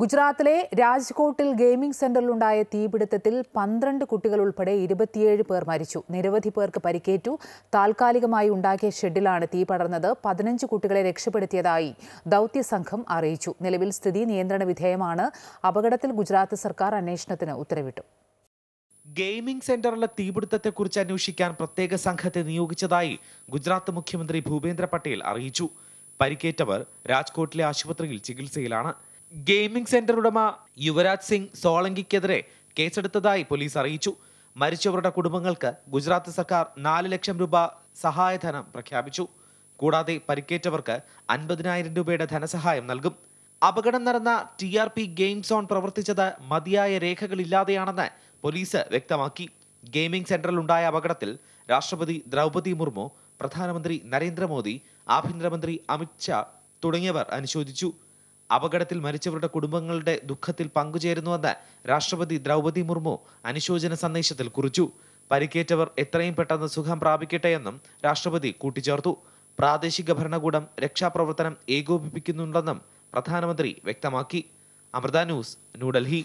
ഗുജറാത്തിലെ രാജ്കോട്ടിൽ ഗെയിമിംഗ് സെന്ററിലുണ്ടായ തീപിടുത്തത്തിൽ പന്ത്രണ്ട് കുട്ടികൾ ഉൾപ്പെടെ ഇരുപത്തിയേഴ് പേർ മരിച്ചു നിരവധി പേർക്ക് പരിക്കേറ്റു താൽക്കാലികമായി ഉണ്ടാക്കിയ ഷെഡിലാണ് തീ പടർന്നത് പതിനഞ്ച് കുട്ടികളെ രക്ഷപ്പെടുത്തിയതായി ദൗത്യസംഘം അറിയിച്ചു നിലവിൽ സ്ഥിതി നിയന്ത്രണ വിധേയമാണ് അപകടത്തിൽ ഗുജറാത്ത് സർക്കാർ അന്വേഷണത്തിന് ഉത്തരവിട്ടു ഗെയിമിംഗ് സെന്ററിലെ തീപിടുത്തത്തെക്കുറിച്ച് അന്വേഷിക്കാൻ പ്രത്യേക സംഘത്തെ നിയോഗിച്ചതായി ഗുജറാത്ത് മുഖ്യമന്ത്രി ഭൂപേന്ദ്ര പട്ടേൽ അറിയിച്ചു പരിക്കേറ്റവർ രാജ്കോട്ടിലെ ആശുപത്രിയിൽ ചികിത്സയിലാണ് ഗെയിമിംഗ് സെന്റർ ഉടമ യുവരാജ് സിംഗ് സോളങ്കിക്കെതിരെ കേസെടുത്തതായി പോലീസ് അറിയിച്ചു മരിച്ചവരുടെ കുടുംബങ്ങൾക്ക് ഗുജറാത്ത് സർക്കാർ നാല് ലക്ഷം രൂപ സഹായധനം പ്രഖ്യാപിച്ചു കൂടാതെ പരിക്കേറ്റവർക്ക് അൻപതിനായിരം രൂപയുടെ ധനസഹായം നൽകും അപകടം നടന്ന T R P game zone പ്രവർത്തിച്ചത് മതിയായ രേഖകളില്ലാതെയാണെന്ന് പോലീസ് വ്യക്തമാക്കി ഗെയിമിംഗ് ഉണ്ടായ അപകടത്തിൽ രാഷ്ട്രപതി ദ്രൗപതി മുർമു പ്രധാനമന്ത്രി നരേന്ദ്രമോദി ആഭ്യന്തരമന്ത്രി അമിത്ഷാ തുടങ്ങിയവർ അനുശോചിച്ചു അപകടത്തിൽ മരിച്ചവരുടെ കുടുംബങ്ങളുടെ ദുഃഖത്തിൽ പങ്കുചേരുന്നുവെന്ന് രാഷ്ട്രപതി ദ്രൗപതി മുർമു അനുശോചന സന്ദേശത്തിൽ കുറിച്ചു പരിക്കേറ്റവർ എത്രയും പെട്ടെന്ന് സുഖം പ്രാപിക്കട്ടെയെന്നും രാഷ്ട്രപതി കൂട്ടിച്ചേർത്തു പ്രാദേശിക ഭരണകൂടം രക്ഷാപ്രവർത്തനം ഏകോപിപ്പിക്കുന്നുണ്ടെന്നും പ്രധാനമന്ത്രി വ്യക്തമാക്കി അമൃത ന്യൂസ് ന്യൂഡൽഹി